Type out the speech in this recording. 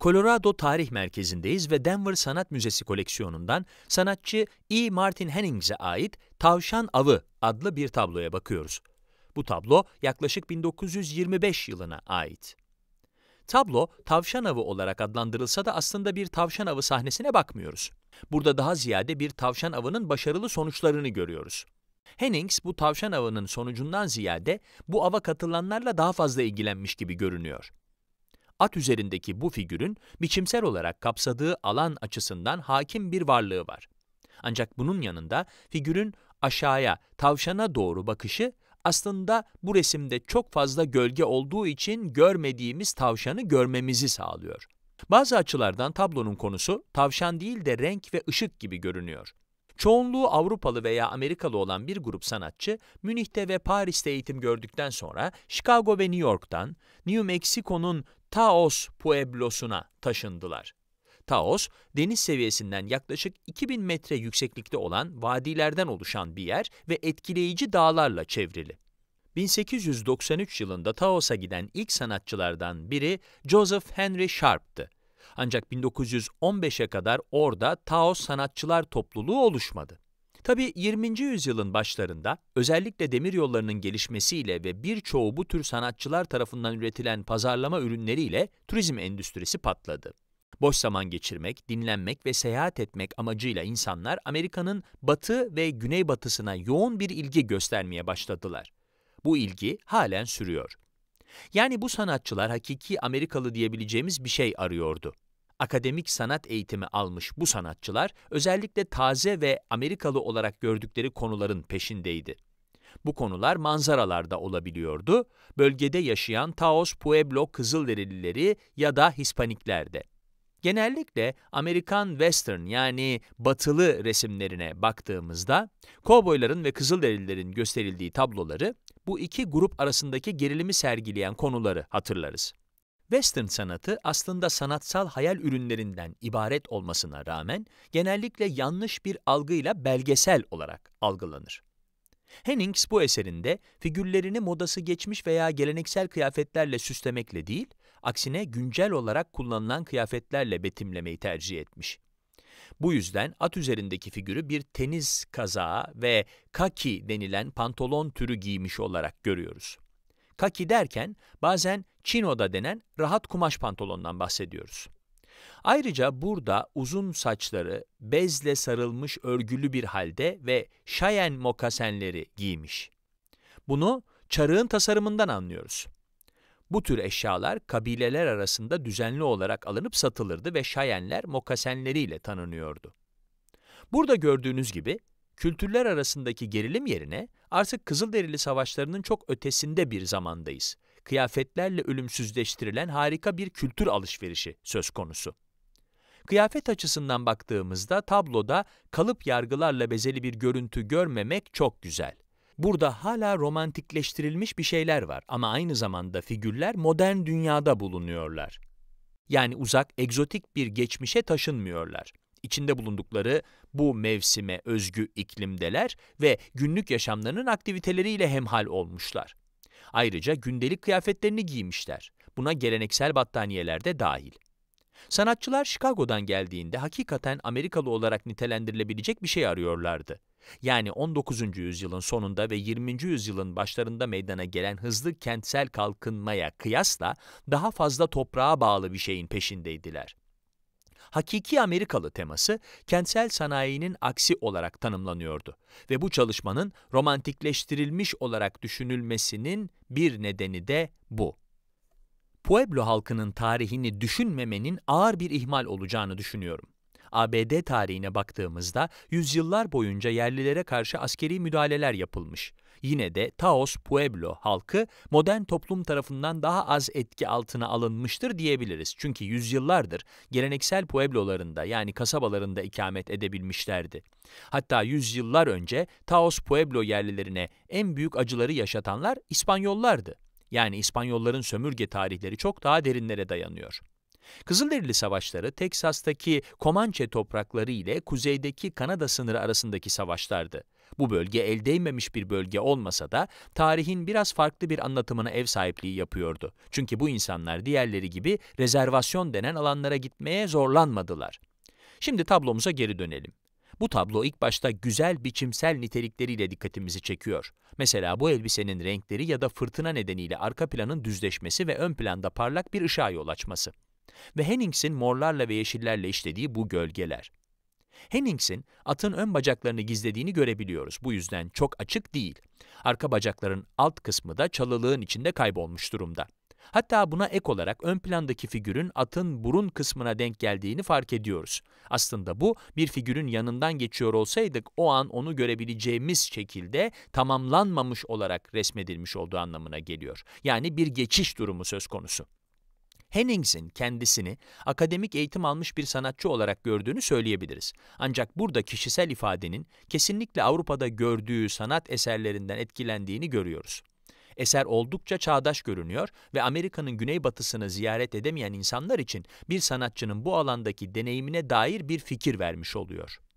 Colorado Tarih Merkezi'ndeyiz ve Denver Sanat Müzesi koleksiyonundan sanatçı E. Martin Hennings'e ait Tavşan Avı adlı bir tabloya bakıyoruz. Bu tablo yaklaşık 1925 yılına ait. Tablo tavşan avı olarak adlandırılsa da aslında bir tavşan avı sahnesine bakmıyoruz. Burada daha ziyade bir tavşan avının başarılı sonuçlarını görüyoruz. Hennings bu tavşan avının sonucundan ziyade bu ava katılanlarla daha fazla ilgilenmiş gibi görünüyor at üzerindeki bu figürün biçimsel olarak kapsadığı alan açısından hakim bir varlığı var. Ancak bunun yanında figürün aşağıya, tavşana doğru bakışı aslında bu resimde çok fazla gölge olduğu için görmediğimiz tavşanı görmemizi sağlıyor. Bazı açılardan tablonun konusu tavşan değil de renk ve ışık gibi görünüyor. Çoğunluğu Avrupalı veya Amerikalı olan bir grup sanatçı, Münih'te ve Paris'te eğitim gördükten sonra Chicago ve New York'tan, New Mexico'nun Taos Pueblos'una taşındılar. Taos, deniz seviyesinden yaklaşık 2000 metre yükseklikte olan vadilerden oluşan bir yer ve etkileyici dağlarla çevrili. 1893 yılında Taos'a giden ilk sanatçılardan biri Joseph Henry Sharp'tı. Ancak 1915'e kadar orada Taos sanatçılar topluluğu oluşmadı. Tabi 20. yüzyılın başlarında özellikle demir yollarının gelişmesiyle ve birçoğu bu tür sanatçılar tarafından üretilen pazarlama ürünleriyle turizm endüstrisi patladı. Boş zaman geçirmek, dinlenmek ve seyahat etmek amacıyla insanlar Amerika'nın batı ve güneybatısına yoğun bir ilgi göstermeye başladılar. Bu ilgi halen sürüyor. Yani bu sanatçılar hakiki Amerikalı diyebileceğimiz bir şey arıyordu akademik sanat eğitimi almış bu sanatçılar özellikle taze ve Amerikalı olarak gördükleri konuların peşindeydi. Bu konular manzaralarda olabiliyordu, bölgede yaşayan Taos Pueblo Kızılderilileri ya da Hispanikler'de. Genellikle Amerikan Western yani batılı resimlerine baktığımızda, kovboyların ve Kızılderililerin gösterildiği tabloları, bu iki grup arasındaki gerilimi sergileyen konuları hatırlarız. Western sanatı aslında sanatsal hayal ürünlerinden ibaret olmasına rağmen genellikle yanlış bir algıyla belgesel olarak algılanır. Hennings bu eserinde figürlerini modası geçmiş veya geleneksel kıyafetlerle süslemekle değil, aksine güncel olarak kullanılan kıyafetlerle betimlemeyi tercih etmiş. Bu yüzden at üzerindeki figürü bir teniz kazağı ve kaki denilen pantolon türü giymiş olarak görüyoruz. Kaki derken bazen chinoda denen rahat kumaş pantolondan bahsediyoruz. Ayrıca burada uzun saçları bezle sarılmış örgülü bir halde ve şayen mokasenleri giymiş. Bunu çarığın tasarımından anlıyoruz. Bu tür eşyalar kabileler arasında düzenli olarak alınıp satılırdı ve şayenler mokasenleriyle tanınıyordu. Burada gördüğünüz gibi kültürler arasındaki gerilim yerine artık Kızılderili savaşlarının çok ötesinde bir zamandayız. Kıyafetlerle ölümsüzleştirilen harika bir kültür alışverişi söz konusu. Kıyafet açısından baktığımızda tabloda kalıp yargılarla bezeli bir görüntü görmemek çok güzel. Burada hala romantikleştirilmiş bir şeyler var ama aynı zamanda figürler modern dünyada bulunuyorlar. Yani uzak, egzotik bir geçmişe taşınmıyorlar içinde bulundukları bu mevsime özgü iklimdeler ve günlük yaşamlarının aktiviteleriyle hemhal olmuşlar. Ayrıca gündelik kıyafetlerini giymişler. Buna geleneksel battaniyeler de dahil. Sanatçılar Chicago'dan geldiğinde hakikaten Amerikalı olarak nitelendirilebilecek bir şey arıyorlardı. Yani 19. yüzyılın sonunda ve 20. yüzyılın başlarında meydana gelen hızlı kentsel kalkınmaya kıyasla daha fazla toprağa bağlı bir şeyin peşindeydiler hakiki Amerikalı teması kentsel sanayinin aksi olarak tanımlanıyordu ve bu çalışmanın romantikleştirilmiş olarak düşünülmesinin bir nedeni de bu. Pueblo halkının tarihini düşünmemenin ağır bir ihmal olacağını düşünüyorum. ABD tarihine baktığımızda yüzyıllar boyunca yerlilere karşı askeri müdahaleler yapılmış. Yine de Taos Pueblo halkı modern toplum tarafından daha az etki altına alınmıştır diyebiliriz. Çünkü yüzyıllardır geleneksel pueblolarında yani kasabalarında ikamet edebilmişlerdi. Hatta yüzyıllar önce Taos Pueblo yerlilerine en büyük acıları yaşatanlar İspanyollardı. Yani İspanyolların sömürge tarihleri çok daha derinlere dayanıyor. Kızılderili Savaşları, Teksas'taki Comanche toprakları ile kuzeydeki Kanada sınırı arasındaki savaşlardı. Bu bölge el değmemiş bir bölge olmasa da tarihin biraz farklı bir anlatımına ev sahipliği yapıyordu. Çünkü bu insanlar diğerleri gibi rezervasyon denen alanlara gitmeye zorlanmadılar. Şimdi tablomuza geri dönelim. Bu tablo ilk başta güzel biçimsel nitelikleriyle dikkatimizi çekiyor. Mesela bu elbisenin renkleri ya da fırtına nedeniyle arka planın düzleşmesi ve ön planda parlak bir ışığa yol açması. Ve Hennings'in morlarla ve yeşillerle işlediği bu gölgeler. Hennings'in atın ön bacaklarını gizlediğini görebiliyoruz. Bu yüzden çok açık değil. Arka bacakların alt kısmı da çalılığın içinde kaybolmuş durumda. Hatta buna ek olarak ön plandaki figürün atın burun kısmına denk geldiğini fark ediyoruz. Aslında bu bir figürün yanından geçiyor olsaydık o an onu görebileceğimiz şekilde tamamlanmamış olarak resmedilmiş olduğu anlamına geliyor. Yani bir geçiş durumu söz konusu. Hennings'in kendisini akademik eğitim almış bir sanatçı olarak gördüğünü söyleyebiliriz. Ancak burada kişisel ifadenin kesinlikle Avrupa'da gördüğü sanat eserlerinden etkilendiğini görüyoruz. Eser oldukça çağdaş görünüyor ve Amerika'nın güneybatısını ziyaret edemeyen insanlar için bir sanatçının bu alandaki deneyimine dair bir fikir vermiş oluyor.